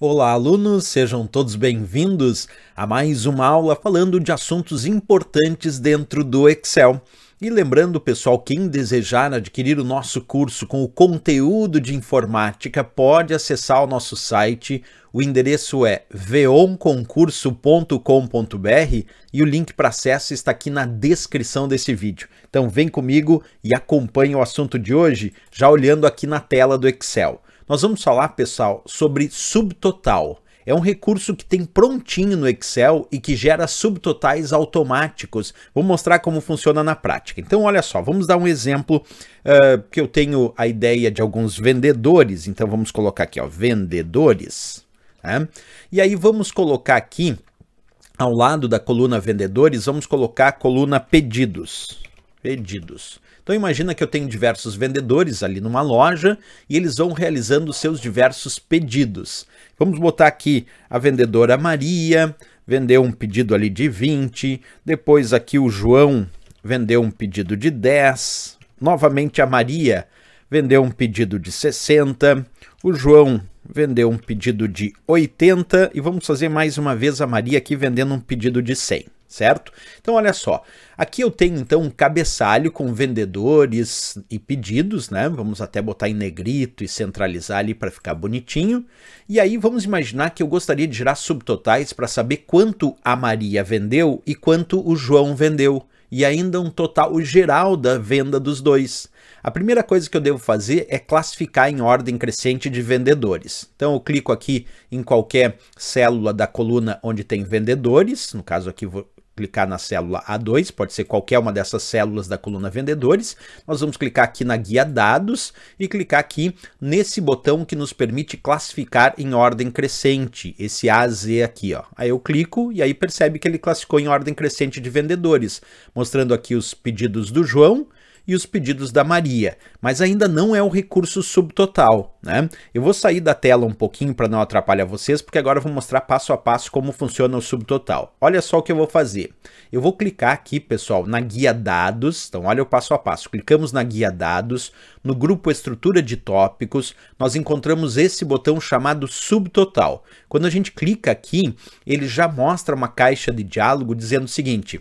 Olá, alunos, sejam todos bem-vindos a mais uma aula falando de assuntos importantes dentro do Excel. E lembrando, pessoal, quem desejar adquirir o nosso curso com o conteúdo de informática pode acessar o nosso site. O endereço é veonconcurso.com.br e o link para acesso está aqui na descrição desse vídeo. Então vem comigo e acompanhe o assunto de hoje já olhando aqui na tela do Excel. Nós vamos falar, pessoal, sobre subtotal. É um recurso que tem prontinho no Excel e que gera subtotais automáticos. Vou mostrar como funciona na prática. Então, olha só, vamos dar um exemplo uh, que eu tenho a ideia de alguns vendedores. Então, vamos colocar aqui, ó, vendedores. Né? E aí, vamos colocar aqui, ao lado da coluna vendedores, vamos colocar a coluna pedidos. Pedidos. Então imagina que eu tenho diversos vendedores ali numa loja e eles vão realizando seus diversos pedidos. Vamos botar aqui a vendedora Maria, vendeu um pedido ali de 20, depois aqui o João vendeu um pedido de 10, novamente a Maria vendeu um pedido de 60, o João vendeu um pedido de 80 e vamos fazer mais uma vez a Maria aqui vendendo um pedido de 100 certo? Então olha só, aqui eu tenho então um cabeçalho com vendedores e pedidos, né? Vamos até botar em negrito e centralizar ali para ficar bonitinho. E aí vamos imaginar que eu gostaria de gerar subtotais para saber quanto a Maria vendeu e quanto o João vendeu e ainda um total geral da venda dos dois. A primeira coisa que eu devo fazer é classificar em ordem crescente de vendedores. Então eu clico aqui em qualquer célula da coluna onde tem vendedores, no caso aqui vou clicar na célula A2, pode ser qualquer uma dessas células da coluna vendedores. Nós vamos clicar aqui na guia dados e clicar aqui nesse botão que nos permite classificar em ordem crescente, esse AZ aqui, ó. Aí eu clico e aí percebe que ele classificou em ordem crescente de vendedores, mostrando aqui os pedidos do João e os pedidos da Maria, mas ainda não é o recurso subtotal, né? Eu vou sair da tela um pouquinho para não atrapalhar vocês, porque agora eu vou mostrar passo a passo como funciona o subtotal. Olha só o que eu vou fazer. Eu vou clicar aqui, pessoal, na guia dados. Então, olha o passo a passo. Clicamos na guia dados, no grupo estrutura de tópicos, nós encontramos esse botão chamado subtotal. Quando a gente clica aqui, ele já mostra uma caixa de diálogo dizendo o seguinte: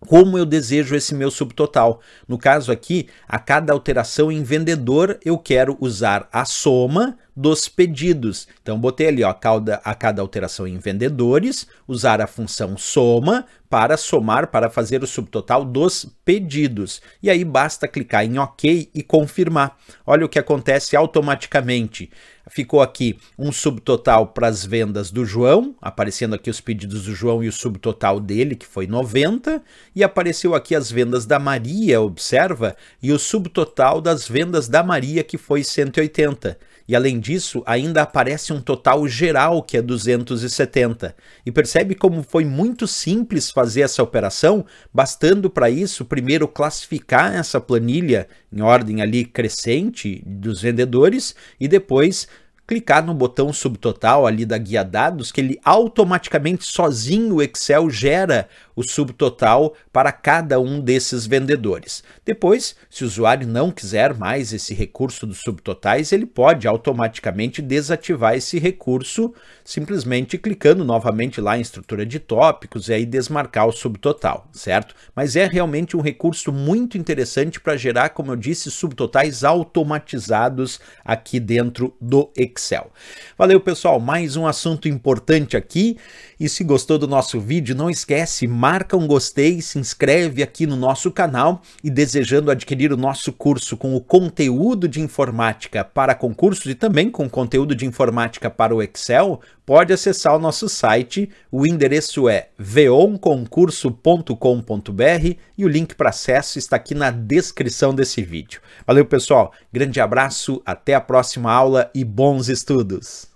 como eu desejo esse meu subtotal. No caso aqui, a cada alteração em vendedor, eu quero usar a soma dos pedidos. Então botei ali, ó, a cada alteração em vendedores, usar a função soma para somar, para fazer o subtotal dos pedidos. E aí basta clicar em OK e confirmar. Olha o que acontece automaticamente. Ficou aqui um subtotal para as vendas do João, aparecendo aqui os pedidos do João e o subtotal dele, que foi 90, e apareceu aqui as vendas da Maria, observa, e o subtotal das vendas da Maria, que foi 180. E além disso, ainda aparece um total geral que é 270. E percebe como foi muito simples fazer essa operação, bastando para isso primeiro classificar essa planilha em ordem ali crescente dos vendedores e depois clicar no botão subtotal ali da guia dados, que ele automaticamente sozinho o Excel gera o subtotal para cada um desses vendedores. Depois, se o usuário não quiser mais esse recurso dos subtotais, ele pode automaticamente desativar esse recurso simplesmente clicando novamente lá em estrutura de tópicos e aí desmarcar o subtotal, certo? Mas é realmente um recurso muito interessante para gerar, como eu disse, subtotais automatizados aqui dentro do Excel. Excel. Valeu, pessoal, mais um assunto importante aqui. E se gostou do nosso vídeo, não esquece, marca um gostei, se inscreve aqui no nosso canal e desejando adquirir o nosso curso com o conteúdo de informática para concursos e também com conteúdo de informática para o Excel, pode acessar o nosso site. O endereço é veonconcurso.com.br e o link para acesso está aqui na descrição desse vídeo. Valeu, pessoal. Grande abraço, até a próxima aula e bons estudos.